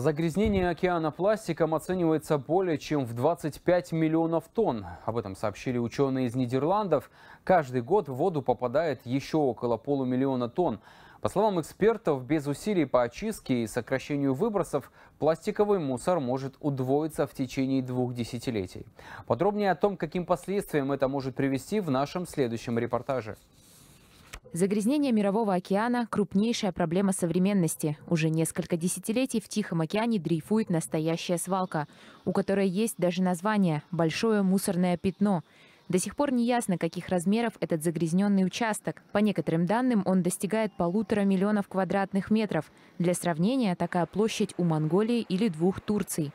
Загрязнение океана пластиком оценивается более чем в 25 миллионов тонн. Об этом сообщили ученые из Нидерландов. Каждый год в воду попадает еще около полумиллиона тонн. По словам экспертов, без усилий по очистке и сокращению выбросов пластиковый мусор может удвоиться в течение двух десятилетий. Подробнее о том, каким последствиям это может привести в нашем следующем репортаже. Загрязнение Мирового океана – крупнейшая проблема современности. Уже несколько десятилетий в Тихом океане дрейфует настоящая свалка, у которой есть даже название – «большое мусорное пятно». До сих пор не ясно, каких размеров этот загрязненный участок. По некоторым данным, он достигает полутора миллионов квадратных метров. Для сравнения, такая площадь у Монголии или двух Турций.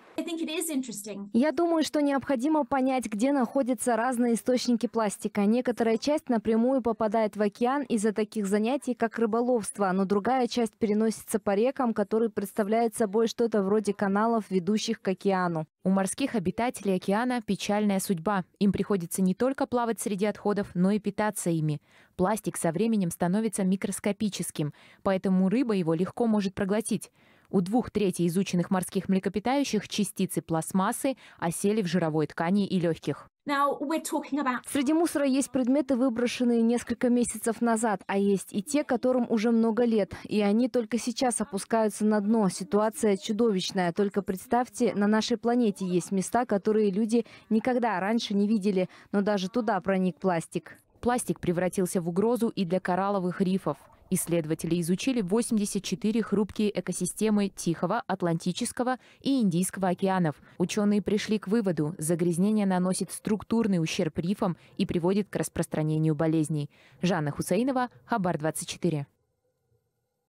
Я думаю, что необходимо понять, где находятся разные источники пластика. Некоторая часть напрямую попадает в океан из-за таких занятий, как рыболовство, но другая часть переносится по рекам, которые представляют собой что-то вроде каналов, ведущих к океану. У морских обитателей океана печальная судьба. Им приходится не только плавать среди отходов, но и питаться ими. Пластик со временем становится микроскопическим, поэтому рыба его легко может проглотить. У двух трети изученных морских млекопитающих частицы пластмассы осели в жировой ткани и легких. Среди мусора есть предметы, выброшенные несколько месяцев назад, а есть и те, которым уже много лет. И они только сейчас опускаются на дно. Ситуация чудовищная. Только представьте, на нашей планете есть места, которые люди никогда раньше не видели, но даже туда проник пластик. Пластик превратился в угрозу и для коралловых рифов. Исследователи изучили 84 хрупкие экосистемы Тихого, Атлантического и Индийского океанов. Ученые пришли к выводу, загрязнение наносит структурный ущерб рифам и приводит к распространению болезней. Жанна Хусаинова, Хабар 24.